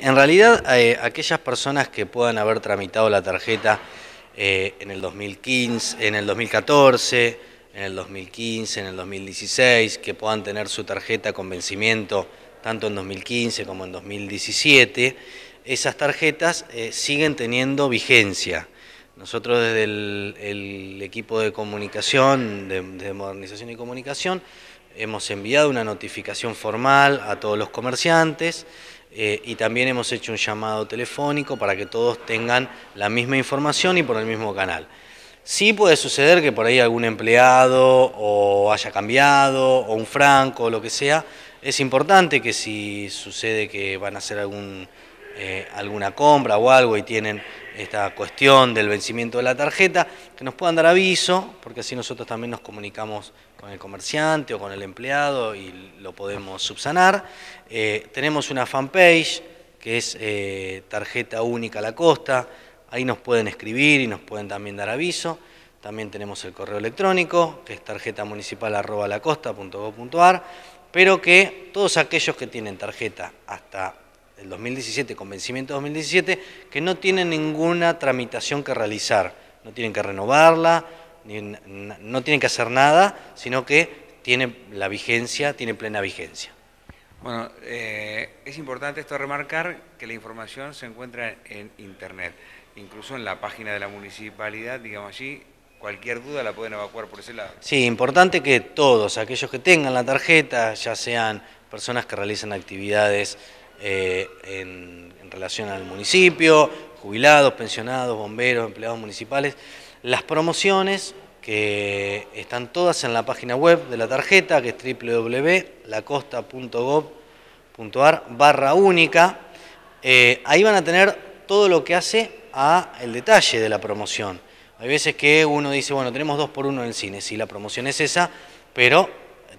en realidad eh, aquellas personas que puedan haber tramitado la tarjeta eh, en el 2015, en el 2014, en el 2015, en el 2016, que puedan tener su tarjeta con vencimiento tanto en 2015 como en 2017, esas tarjetas eh, siguen teniendo vigencia. Nosotros desde el, equipo de comunicación, de, de modernización y comunicación, hemos enviado una notificación formal a todos los comerciantes eh, y también hemos hecho un llamado telefónico para que todos tengan la misma información y por el mismo canal. Sí puede suceder que por ahí algún empleado o haya cambiado o un franco o lo que sea. Es importante que si sucede que van a hacer eh, alguna compra o algo y tienen esta cuestión del vencimiento de la tarjeta, que nos puedan dar aviso, porque así nosotros también nos comunicamos con el comerciante o con el empleado y lo podemos subsanar. Eh, tenemos una fanpage que es eh, Tarjeta Única la Costa, ahí nos pueden escribir y nos pueden también dar aviso. También tenemos el correo electrónico, que es tarjeta municipal la pero que todos aquellos que tienen tarjeta hasta el 2017, convencimiento 2017, que no tienen ninguna tramitación que realizar, no tienen que renovarla, no tienen que hacer nada, sino que tiene la vigencia, tiene plena vigencia. Bueno, eh, es importante esto remarcar que la información se encuentra en Internet, incluso en la página de la municipalidad, digamos allí, cualquier duda la pueden evacuar por ese lado. Sí, importante que todos, aquellos que tengan la tarjeta, ya sean personas que realizan actividades eh, en, relación al municipio, jubilados, pensionados, bomberos, empleados municipales. Las promociones que están todas en la página web de la tarjeta, que es www.lacosta.gov.ar barra única. Eh, ahí van a tener todo lo que hace a el detalle de la promoción. Hay veces que uno dice, bueno, tenemos dos por uno en el cine, sí, la promoción es esa, pero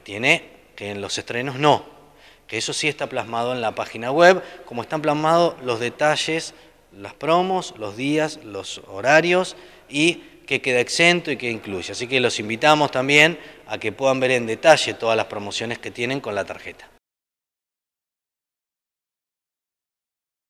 tiene que en los estrenos no que eso sí está plasmado en la página web, como están plasmados los detalles, las promos, los días, los horarios y que queda exento y que incluye. Así que los invitamos también a que puedan ver en detalle todas las promociones que tienen con la tarjeta.